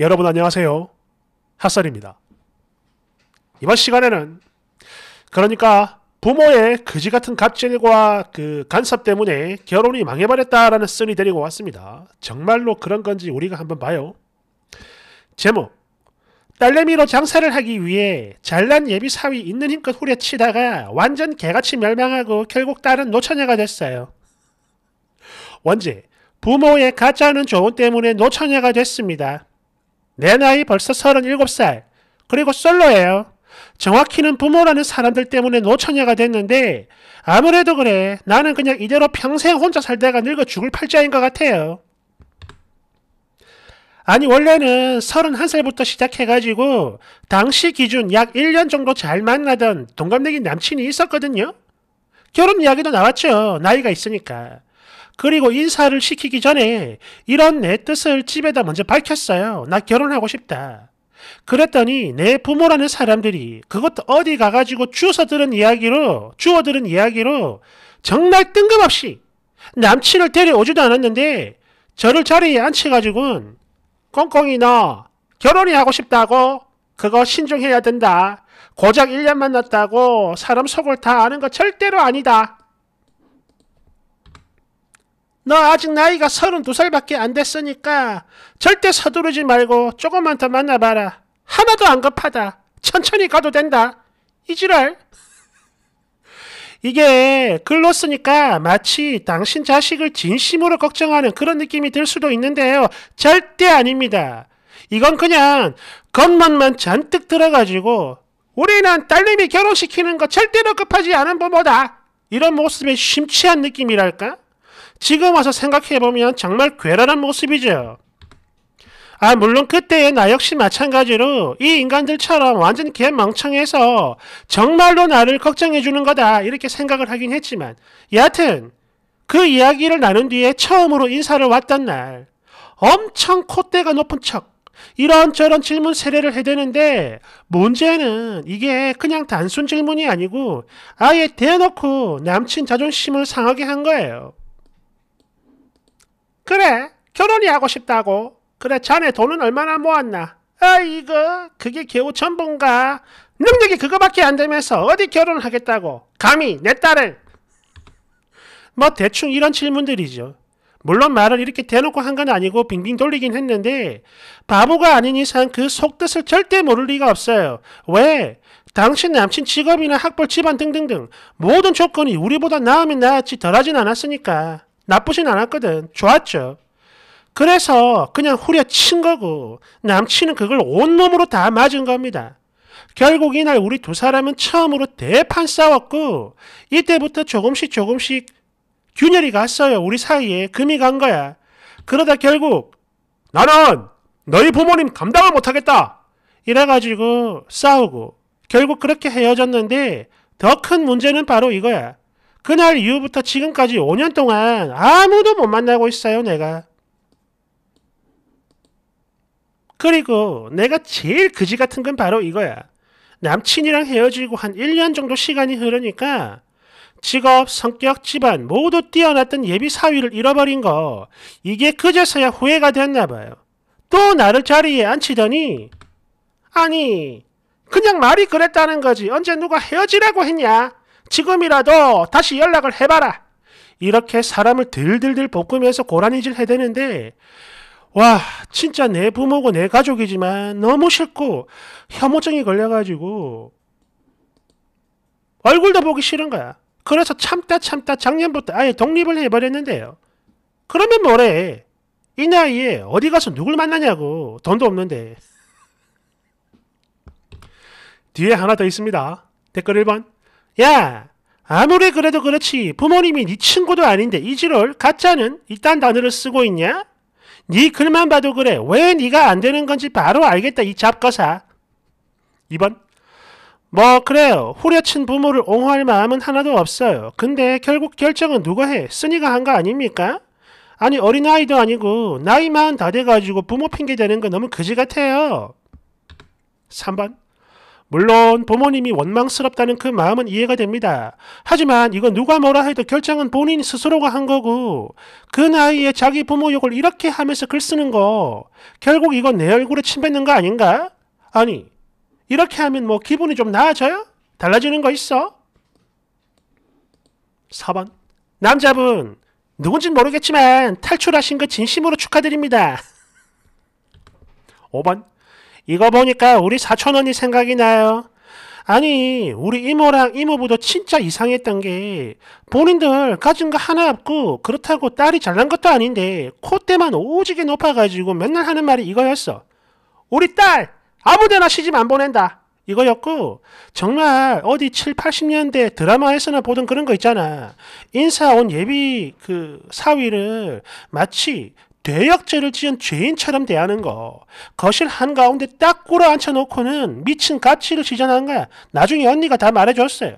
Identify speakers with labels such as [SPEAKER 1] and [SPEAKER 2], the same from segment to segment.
[SPEAKER 1] 여러분 안녕하세요. 핫설입니다. 이번 시간에는 그러니까 부모의 거지 같은 갑질과 그 간섭 때문에 결혼이 망해버렸다라는 쓴이 데리고 왔습니다. 정말로 그런 건지 우리가 한번 봐요. 제목 딸내미로 장사를 하기 위해 잘난 예비 사위 있는 힘껏 후려치다가 완전 개같이 멸망하고 결국 딸은 노처녀가 됐어요. 원제 부모의 가짜는 좋은 때문에 노처녀가 됐습니다. 내 나이 벌써 37살. 그리고 솔로예요. 정확히는 부모라는 사람들 때문에 노처녀가 됐는데 아무래도 그래 나는 그냥 이대로 평생 혼자 살다가 늙어 죽을 팔자인 것 같아요. 아니 원래는 31살부터 시작해가지고 당시 기준 약 1년 정도 잘 만나던 동갑내기 남친이 있었거든요. 결혼 이야기도 나왔죠. 나이가 있으니까. 그리고 인사를 시키기 전에 이런 내 뜻을 집에다 먼저 밝혔어요. 나 결혼하고 싶다. 그랬더니 내 부모라는 사람들이 그것도 어디 가가지고 주워 들은 이야기로 주워 들은 이야기로 정말 뜬금없이 남친을 데려오지도 않았는데 저를 자리에 앉혀가지고는 꽁꽁이 너 결혼이 하고 싶다고 그거 신중해야 된다. 고작 1년 만났다고 사람 속을 다 아는 거 절대로 아니다. 너 아직 나이가 32살밖에 안 됐으니까 절대 서두르지 말고 조금만 더 만나봐라. 하나도 안 급하다. 천천히 가도 된다. 이 지랄. 이게 글로 쓰니까 마치 당신 자식을 진심으로 걱정하는 그런 느낌이 들 수도 있는데요. 절대 아닙니다. 이건 그냥 겉만만 잔뜩 들어가지고 우리는 딸내미 결혼시키는 거 절대로 급하지 않은 부모다. 이런 모습에 심취한 느낌이랄까? 지금 와서 생각해보면 정말 괴랄한 모습이죠. 아, 물론 그때의 나 역시 마찬가지로 이 인간들처럼 완전 개망청해서 정말로 나를 걱정해주는 거다. 이렇게 생각을 하긴 했지만, 여하튼, 그 이야기를 나눈 뒤에 처음으로 인사를 왔던 날, 엄청 콧대가 높은 척, 이런저런 질문 세례를 해대는데, 문제는 이게 그냥 단순 질문이 아니고, 아예 대놓고 남친 자존심을 상하게 한 거예요. 그래, 결혼이 하고 싶다고. 그래, 자네 돈은 얼마나 모았나? 아이고, 그게 겨우 천분가. 능력이 그거밖에 안 되면서 어디 결혼을 하겠다고. 감히 내 딸을. 뭐 대충 이런 질문들이죠. 물론 말을 이렇게 대놓고 한 건 아니고 빙빙 돌리긴 했는데 바보가 아닌 이상 그 속뜻을 절대 모를 리가 없어요. 왜? 당신 남친 직업이나 학벌 집안 등등등 모든 조건이 우리보다 나으면 나았지 덜하진 않았으니까. 나쁘진 않았거든. 좋았죠. 그래서 그냥 후려친 거고 남친은 그걸 온몸으로 다 맞은 겁니다. 결국 이날 우리 두 사람은 처음으로 대판 싸웠고 이때부터 조금씩 조금씩 균열이 갔어요. 우리 사이에 금이 간 거야. 그러다 결국 나는 너희 부모님 감당을 못하겠다. 이래가지고 싸우고 결국 그렇게 헤어졌는데 더 큰 문제는 바로 이거야. 그날 이후부터 지금까지 5년 동안 아무도 못 만나고 있어요, 내가. 그리고 내가 제일 그지 같은 건 바로 이거야. 남친이랑 헤어지고 한 1년 정도 시간이 흐르니까 직업, 성격, 집안 모두 뛰어났던 예비 사위를 잃어버린 거 이게 그제서야 후회가 됐나 봐요. 또 나를 자리에 앉히더니 아니 그냥 말이 그랬다는 거지 언제 누가 헤어지라고 했냐? 지금이라도 다시 연락을 해봐라. 이렇게 사람을 들들들 볶으면서 고라니질 해대는데 와 진짜 내 부모고 내 가족이지만 너무 싫고 혐오증이 걸려가지고 얼굴도 보기 싫은 거야. 그래서 참다 참다 작년부터 아예 독립을 해버렸는데요. 그러면 뭐래? 이 나이에 어디 가서 누굴 만나냐고 돈도 없는데 뒤에 하나 더 있습니다. 댓글 1번 야, 아무리 그래도 그렇지 부모님이 네 친구도 아닌데 이지롤 가짜는 이딴 단어를 쓰고 있냐? 네 글만 봐도 그래. 왜 네가 안 되는 건지 바로 알겠다 이 잡거사. 2번 뭐 그래요. 후려친 부모를 옹호할 마음은 하나도 없어요. 근데 결국 결정은 누가 해? 쓰니가 한 거 아닙니까? 아니 어린아이도 아니고 나이 마흔 다 돼가지고 부모 핑계 대는 건 너무 그지 같아요. 3번 물론 부모님이 원망스럽다는 그 마음은 이해가 됩니다. 하지만 이건 누가 뭐라 해도 결정은 본인 스스로가 한 거고 그 나이에 자기 부모 욕을 이렇게 하면서 글 쓰는 거 결국 이건 내 얼굴에 침 뱉는 거 아닌가? 아니 이렇게 하면 뭐 기분이 좀 나아져요? 달라지는 거 있어? 4번 남자분 누군진 모르겠지만 탈출하신 거 진심으로 축하드립니다. 5번 이거 보니까 우리 사촌 언니 생각이 나요. 아니 우리 이모랑 이모부도 진짜 이상했던 게 본인들 가진 거 하나 없고 그렇다고 딸이 잘난 것도 아닌데 콧대만 오지게 높아가지고 맨날 하는 말이 이거였어. 우리 딸 아무데나 시집 안 보낸다. 이거였고 정말 어디 7, 80년대 드라마에서나 보던 그런 거 있잖아. 인사 온 예비 그 사위를 마치 대역죄를 지은 죄인처럼 대하는 거. 거실 한가운데 딱 꿇어 앉혀놓고는 미친 가치를 지전한 거야. 나중에 언니가 다 말해줬어요.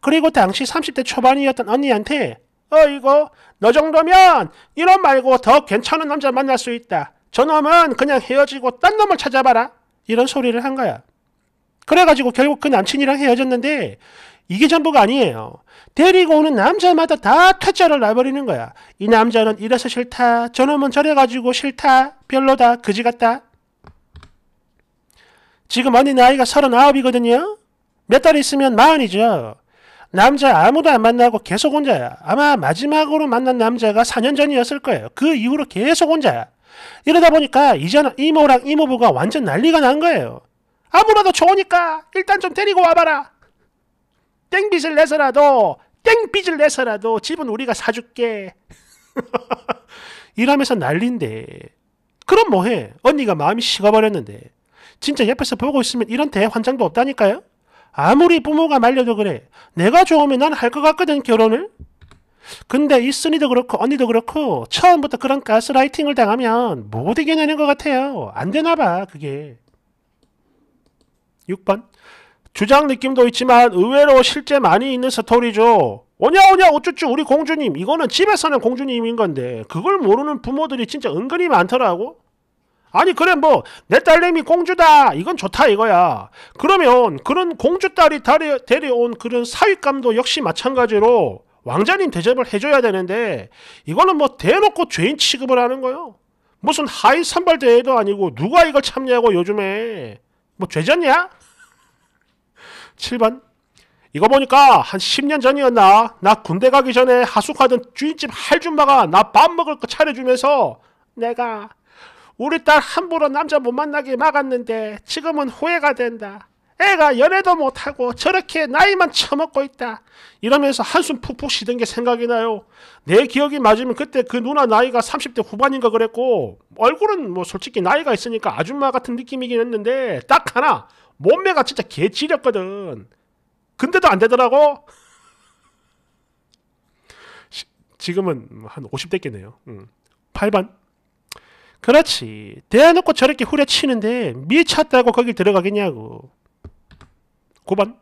[SPEAKER 1] 그리고 당시 30대 초반이었던 언니한테 어이거 너 정도면 이런 말고 더 괜찮은 남자 만날 수 있다. 저놈은 그냥 헤어지고 딴 놈을 찾아봐라. 이런 소리를 한 거야. 그래가지고 결국 그 남친이랑 헤어졌는데 이게 전부가 아니에요. 데리고 오는 남자마다 다 퇴짜를 놔버리는 거야. 이 남자는 이래서 싫다. 저놈은 저래가지고 싫다. 별로다. 그지 같다. 지금 언니 나이가 서른아홉이거든요. 몇 달 있으면 마흔이죠. 남자 아무도 안 만나고 계속 혼자야. 아마 마지막으로 만난 남자가 4년 전이었을 거예요. 그 이후로 계속 혼자야. 이러다 보니까 이제는 이모랑 이모부가 완전 난리가 난 거예요. 아무라도 좋으니까 일단 좀 데리고 와봐라. 땡빚을 내서라도 땡빚을 내서라도 집은 우리가 사줄게. 이러면서 난린데 그럼 뭐해? 언니가 마음이 식어버렸는데 진짜 옆에서 보고 있으면 이런 대환장도 없다니까요? 아무리 부모가 말려도 그래. 내가 좋으면 난 할 것 같거든 결혼을. 근데 이 순이도 그렇고 언니도 그렇고 처음부터 그런 가스라이팅을 당하면 못 이겨내는 것 같아요. 안 되나 봐 그게. 6번 주장 느낌도 있지만 의외로 실제 많이 있는 스토리죠. 오냐 오냐 어쭈쭈 우리 공주님 이거는 집에서는 공주님인 건데 그걸 모르는 부모들이 진짜 은근히 많더라고. 아니 그래 뭐 내 딸내미 공주다 이건 좋다 이거야. 그러면 그런 공주 딸이 다리, 데려온 그런 사윗감도 역시 마찬가지로 왕자님 대접을 해줘야 되는데 이거는 뭐 대놓고 죄인 취급을 하는 거요. 무슨 하위 선발 대회도 아니고 누가 이걸 참냐고 요즘에 뭐 죄졌냐? 7번 이거 보니까 한 10년 전이었나? 나 군대 가기 전에 하숙하던 주인집 할줌마가 나 밥 먹을 거 차려주면서 내가 우리 딸 함부로 남자 못 만나게 막았는데 지금은 후회가 된다. 애가 연애도 못하고 저렇게 나이만 처먹고 있다. 이러면서 한숨 푹푹 쉬던 게 생각이 나요. 내 기억이 맞으면 그때 그 누나 나이가 30대 후반인가 그랬고 얼굴은 뭐 솔직히 나이가 있으니까 아줌마 같은 느낌이긴 했는데 딱 하나 몸매가 진짜 개지렸거든. 근데도 안 되더라고. 시, 지금은 한 50대겠네요. 응. 음. 8반? 그렇지. 대놓고 저렇게 후려치는데 미쳤다고 거길 들어가겠냐고. 9번.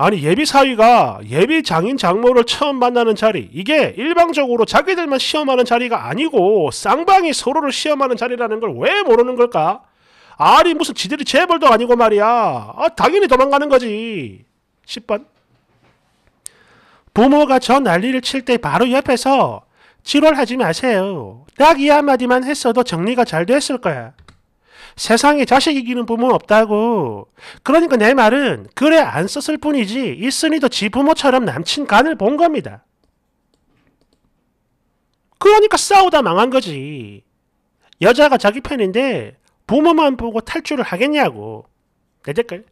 [SPEAKER 1] 아니 예비사위가 예비장인 장모를 처음 만나는 자리 이게 일방적으로 자기들만 시험하는 자리가 아니고 쌍방이 서로를 시험하는 자리라는 걸 왜 모르는 걸까? 아니 무슨 지들이 재벌도 아니고 말이야 아, 당연히 도망가는 거지 10번 부모가 저 난리를 칠 때 바로 옆에서 지랄하지 마세요 딱 이 한마디만 했어도 정리가 잘 됐을 거야 세상에 자식 이기는 부모 없다고. 그러니까 내 말은 글에 안 썼을 뿐이지 있으니도 지 부모처럼 남친 간을 본 겁니다. 그러니까 싸우다 망한 거지. 여자가 자기 편인데 부모만 보고 탈출을 하겠냐고. 내 댓글.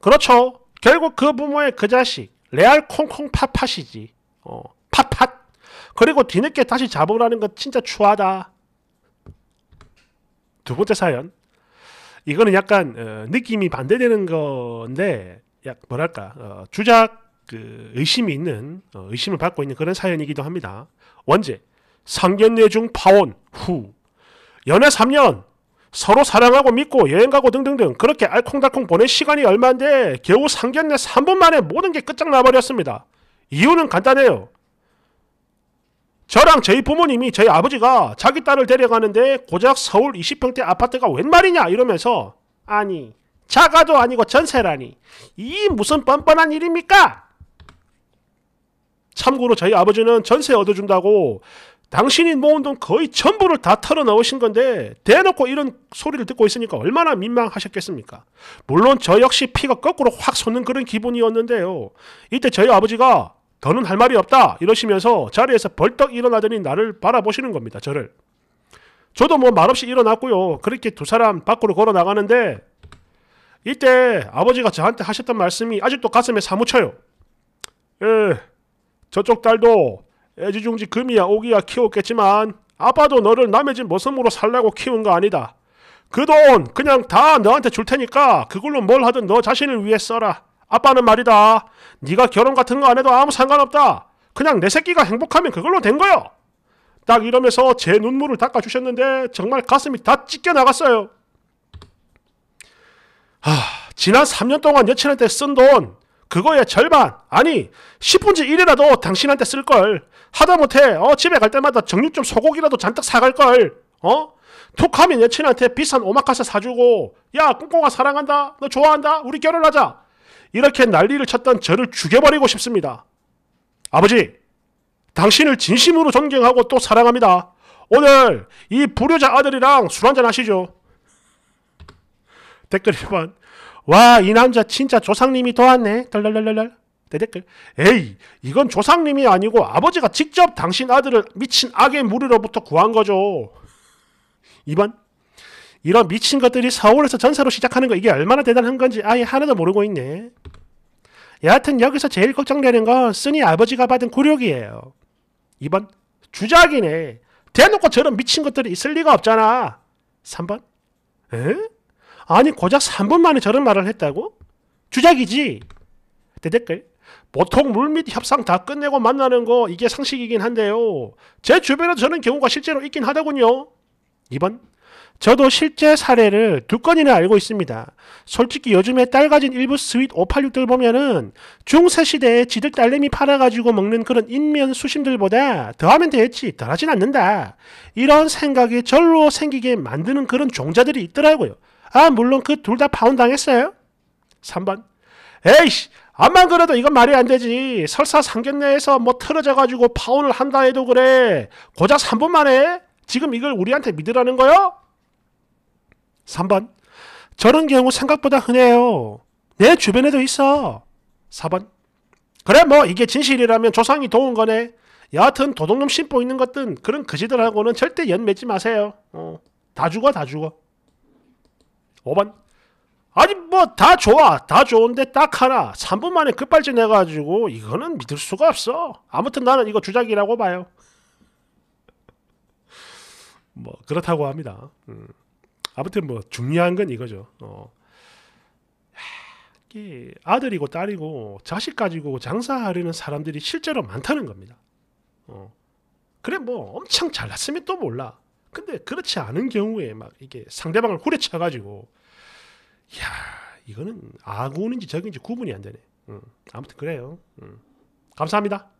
[SPEAKER 1] 그렇죠. 결국 그 부모의 그 자식 레알 콩콩 팥팥이지. 어, 팥팥. 그리고 뒤늦게 다시 잡으라는 건 진짜 추하다. 두 번째 사연. 이거는 약간 어, 느낌이 반대되는 건데 약 뭐랄까 어, 주작 그 의심이 있는 어, 의심을 받고 있는 그런 사연이기도 합니다. 원제 상견례중 파혼 후 연애 3년 서로 사랑하고 믿고 여행 가고 등등등 그렇게 알콩달콩 보낸 시간이 얼마인데 겨우 상견례 3분 만에 모든 게 끝장나버렸습니다. 이유는 간단해요. 저랑 저희 부모님이 저희 아버지가 자기 딸을 데려가는데 고작 서울 20평대 아파트가 웬 말이냐 이러면서 아니 자가도 아니고 전세라니 이 무슨 뻔뻔한 일입니까? 참고로 저희 아버지는 전세 얻어준다고 당신이 모은 돈 거의 전부를 다 털어넣으신 건데 대놓고 이런 소리를 듣고 있으니까 얼마나 민망하셨겠습니까? 물론 저 역시 피가 거꾸로 확 솟는 그런 기분이었는데요. 이때 저희 아버지가 더는 할 말이 없다 이러시면서 자리에서 벌떡 일어나더니 나를 바라보시는 겁니다. 저를. 저도 뭐 말없이 일어났고요. 그렇게 두 사람 밖으로 걸어 나가는데 이때 아버지가 저한테 하셨던 말씀이 아직도 가슴에 사무쳐요. 예, 저쪽 딸도 애지중지 금이야 오기야 키웠겠지만 아빠도 너를 남의 집 모습으로 살라고 키운 거 아니다. 그 돈 그냥 다 너한테 줄 테니까 그걸로 뭘 하든 너 자신을 위해 써라. 아빠는 말이다. 네가 결혼 같은 거 안 해도 아무 상관없다. 그냥 내 새끼가 행복하면 그걸로 된 거요. 딱 이러면서 제 눈물을 닦아주셨는데 정말 가슴이 다 찢겨 나갔어요. 하, 지난 3년 동안 여친한테 쓴 돈, 그거의 절반, 아니 10분지 1이라도 당신한테 쓸걸. 하다못해 어, 집에 갈 때마다 정육점 소고기라도 잔뜩 사갈걸. 어? 툭하면 여친한테 비싼 오마카세 사주고 야 꿍꿍아 사랑한다 너 좋아한다 우리 결혼하자 이렇게 난리를 쳤던 저를 죽여버리고 싶습니다. 아버지, 당신을 진심으로 존경하고 또 사랑합니다. 오늘 이 불효자 아들이랑 술 한잔 하시죠. 댓글 1번 와이 남자 진짜 조상님이 도왔네. 덜덜덜덜 대댓글 네, 에이 이건 조상님이 아니고 아버지가 직접 당신 아들을 미친 악의 무리로부터 구한 거죠. 2번 이런 미친 것들이 서울에서 전세로 시작하는 거 이게 얼마나 대단한 건지 아예 하나도 모르고 있네. 여하튼 여기서 제일 걱정되는 건 쓰니 아버지가 받은 굴욕이에요. 2번 주작이네. 대놓고 저런 미친 것들이 있을 리가 없잖아. 3번. 에? 아니 고작 3분 만에 저런 말을 했다고? 주작이지. 대댓글. 보통 물밑 협상 다 끝내고 만나는 거 이게 상식이긴 한데요. 제주변에 저런 경우가 실제로 있긴 하더군요. 2번. 저도 실제 사례를 두 건이나 알고 있습니다. 솔직히 요즘에 딸 가진 일부 스윗 586들 보면은 중세 시대에 지들 딸내미 팔아가지고 먹는 그런 인면 수심들보다 더하면 되겠지 덜하진 않는다. 이런 생각이 절로 생기게 만드는 그런 종자들이 있더라고요. 아 물론 그 둘 다 파혼당했어요. 3번 에이씨 암만 그래도 이건 말이 안 되지. 설사 상견례에서 뭐 틀어져가지고 파혼을 한다 해도 그래. 고작 3분 만에 지금 이걸 우리한테 믿으라는 거요? 3번 저런 경우 생각보다 흔해요. 내 주변에도 있어. 4번 그래 뭐 이게 진실이라면 조상이 도운 거네. 여하튼 도둑놈 심보 있는 것든 그런 거지들하고는 절대 연 맺지 마세요. 어, 다 죽어 다 죽어. 5번 아니 뭐 다 좋아 다 좋은데 딱 하나 3분 만에 급발진 해가지고 이거는 믿을 수가 없어 아무튼 나는 이거 주작이라고 봐요 뭐 그렇다고 합니다 음. 아무튼 뭐 중요한 건 이거죠. 어. 아들이고 딸이고 자식 가지고 장사하려는 사람들이 실제로 많다는 겁니다. 어. 그래 뭐 엄청 잘났으면 또 몰라. 근데 그렇지 않은 경우에 막 이게 상대방을 후려쳐 가지고 야 이거는 아군인지 적인지 구분이 안 되네. 음, 아무튼 그래요. 음. 감사합니다.